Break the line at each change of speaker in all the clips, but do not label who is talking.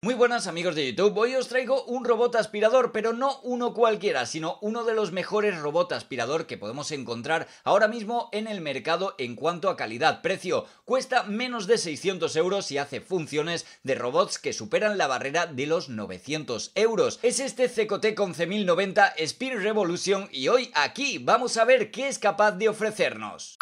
Muy buenas amigos de YouTube, hoy os traigo un robot aspirador, pero no uno cualquiera, sino uno de los mejores robots aspirador que podemos encontrar ahora mismo en el mercado en cuanto a calidad-precio. Cuesta menos de 600 euros y hace funciones de robots que superan la barrera de los 900 euros. Es este CCT 11090 Spirit Revolution y hoy aquí vamos a ver qué es capaz de ofrecernos.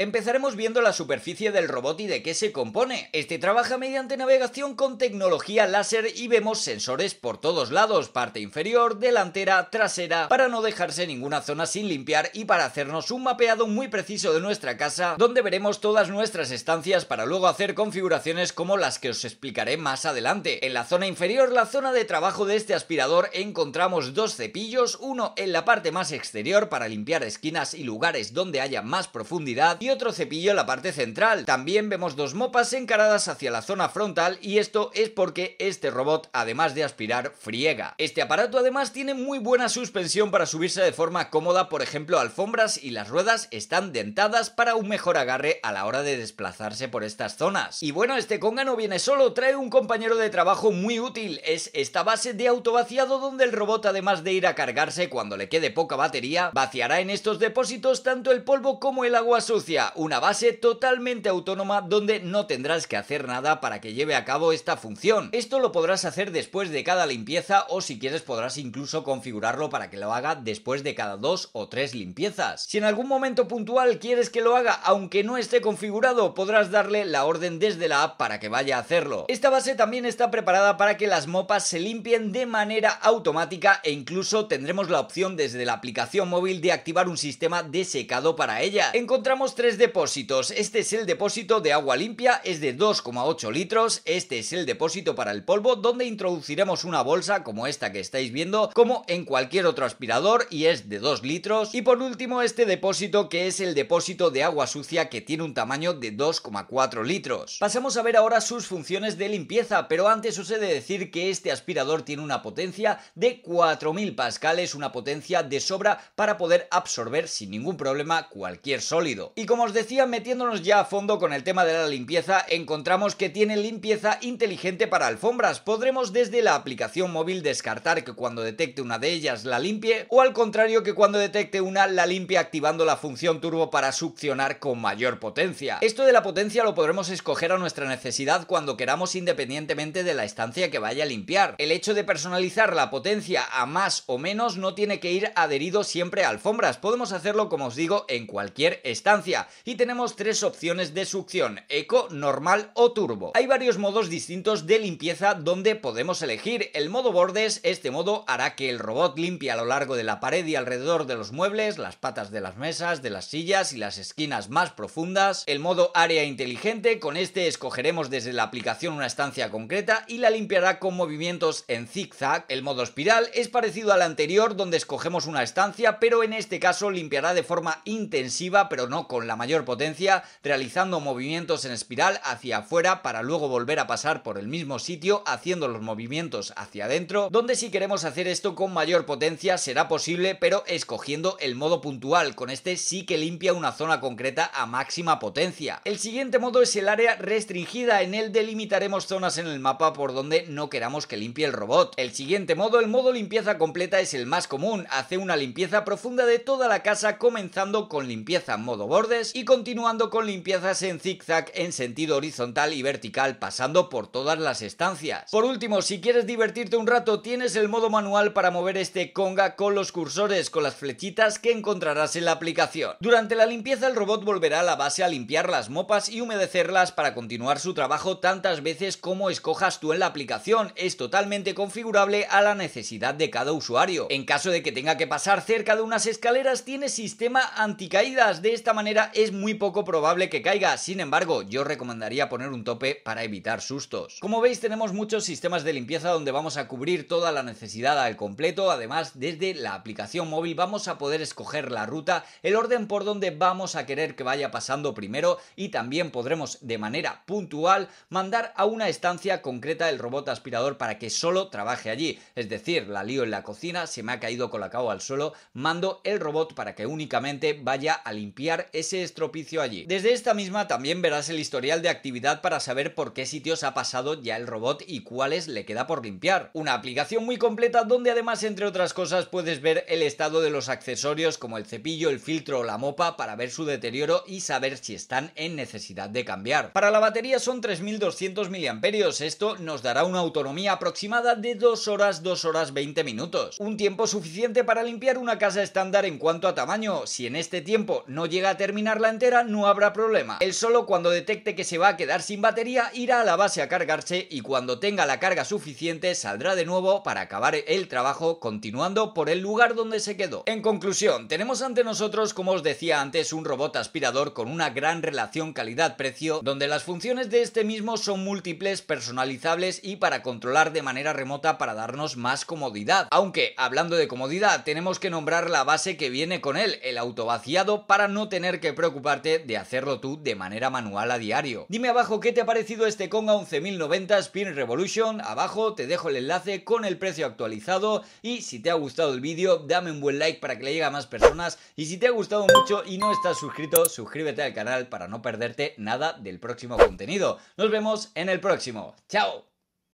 Empezaremos viendo la superficie del robot y de qué se compone. Este trabaja mediante navegación con tecnología láser y vemos sensores por todos lados, parte inferior, delantera, trasera, para no dejarse ninguna zona sin limpiar y para hacernos un mapeado muy preciso de nuestra casa, donde veremos todas nuestras estancias para luego hacer configuraciones como las que os explicaré más adelante. En la zona inferior, la zona de trabajo de este aspirador, encontramos dos cepillos, uno en la parte más exterior para limpiar esquinas y lugares donde haya más profundidad y otro cepillo en la parte central. También vemos dos mopas encaradas hacia la zona frontal y esto es porque este robot, además de aspirar, friega. Este aparato además tiene muy buena suspensión para subirse de forma cómoda, por ejemplo, alfombras y las ruedas están dentadas para un mejor agarre a la hora de desplazarse por estas zonas. Y bueno, este conga no viene solo, trae un compañero de trabajo muy útil, es esta base de autovaciado donde el robot además de ir a cargarse cuando le quede poca batería, vaciará en estos depósitos tanto el polvo como el agua sucia una base totalmente autónoma donde no tendrás que hacer nada para que lleve a cabo esta función. Esto lo podrás hacer después de cada limpieza o si quieres podrás incluso configurarlo para que lo haga después de cada dos o tres limpiezas. Si en algún momento puntual quieres que lo haga aunque no esté configurado, podrás darle la orden desde la app para que vaya a hacerlo. Esta base también está preparada para que las mopas se limpien de manera automática e incluso tendremos la opción desde la aplicación móvil de activar un sistema de secado para ella. Encontramos tres depósitos. Este es el depósito de agua limpia, es de 2,8 litros. Este es el depósito para el polvo, donde introduciremos una bolsa como esta que estáis viendo, como en cualquier otro aspirador, y es de 2 litros. Y por último, este depósito que es el depósito de agua sucia, que tiene un tamaño de 2,4 litros. Pasamos a ver ahora sus funciones de limpieza, pero antes os he de decir que este aspirador tiene una potencia de 4000 pascales, una potencia de sobra para poder absorber sin ningún problema cualquier sólido como os decía, metiéndonos ya a fondo con el tema de la limpieza, encontramos que tiene limpieza inteligente para alfombras. Podremos desde la aplicación móvil descartar que cuando detecte una de ellas la limpie o al contrario que cuando detecte una la limpie activando la función turbo para succionar con mayor potencia. Esto de la potencia lo podremos escoger a nuestra necesidad cuando queramos independientemente de la estancia que vaya a limpiar. El hecho de personalizar la potencia a más o menos no tiene que ir adherido siempre a alfombras. Podemos hacerlo, como os digo, en cualquier estancia y tenemos tres opciones de succión, eco, normal o turbo. Hay varios modos distintos de limpieza donde podemos elegir. El modo bordes, este modo hará que el robot limpie a lo largo de la pared y alrededor de los muebles, las patas de las mesas, de las sillas y las esquinas más profundas. El modo área inteligente, con este escogeremos desde la aplicación una estancia concreta y la limpiará con movimientos en zigzag. El modo espiral es parecido al anterior donde escogemos una estancia, pero en este caso limpiará de forma intensiva pero no con la la mayor potencia, realizando movimientos en espiral hacia afuera para luego volver a pasar por el mismo sitio haciendo los movimientos hacia adentro, donde si queremos hacer esto con mayor potencia será posible pero escogiendo el modo puntual, con este sí que limpia una zona concreta a máxima potencia. El siguiente modo es el área restringida, en el delimitaremos zonas en el mapa por donde no queramos que limpie el robot. El siguiente modo, el modo limpieza completa es el más común, hace una limpieza profunda de toda la casa comenzando con limpieza modo borde y continuando con limpiezas en zigzag en sentido horizontal y vertical pasando por todas las estancias. Por último, si quieres divertirte un rato tienes el modo manual para mover este conga con los cursores, con las flechitas que encontrarás en la aplicación. Durante la limpieza el robot volverá a la base a limpiar las mopas y humedecerlas para continuar su trabajo tantas veces como escojas tú en la aplicación. Es totalmente configurable a la necesidad de cada usuario. En caso de que tenga que pasar cerca de unas escaleras tiene sistema anticaídas, de esta manera es muy poco probable que caiga, sin embargo yo recomendaría poner un tope para evitar sustos. Como veis tenemos muchos sistemas de limpieza donde vamos a cubrir toda la necesidad al completo, además desde la aplicación móvil vamos a poder escoger la ruta, el orden por donde vamos a querer que vaya pasando primero y también podremos de manera puntual mandar a una estancia concreta el robot aspirador para que solo trabaje allí, es decir, la lío en la cocina, se me ha caído colocado al suelo, mando el robot para que únicamente vaya a limpiar ese estropicio allí. Desde esta misma también verás el historial de actividad para saber por qué sitios ha pasado ya el robot y cuáles le queda por limpiar. Una aplicación muy completa donde además entre otras cosas puedes ver el estado de los accesorios como el cepillo, el filtro o la mopa para ver su deterioro y saber si están en necesidad de cambiar. Para la batería son 3200 mAh, esto nos dará una autonomía aproximada de 2 horas 2 horas 20 minutos. Un tiempo suficiente para limpiar una casa estándar en cuanto a tamaño. Si en este tiempo no llega a terminar la entera no habrá problema. Él solo cuando detecte que se va a quedar sin batería irá a la base a cargarse y cuando tenga la carga suficiente saldrá de nuevo para acabar el trabajo continuando por el lugar donde se quedó. En conclusión, tenemos ante nosotros, como os decía antes, un robot aspirador con una gran relación calidad-precio donde las funciones de este mismo son múltiples, personalizables y para controlar de manera remota para darnos más comodidad. Aunque, hablando de comodidad, tenemos que nombrar la base que viene con él, el auto vaciado para no tener que preocuparte de hacerlo tú de manera manual a diario. Dime abajo qué te ha parecido este Conga 11090 Spin Revolution, abajo te dejo el enlace con el precio actualizado y si te ha gustado el vídeo dame un buen like para que le llegue a más personas y si te ha gustado mucho y no estás suscrito suscríbete al canal para no perderte nada del próximo contenido. Nos vemos en el próximo. ¡Chao!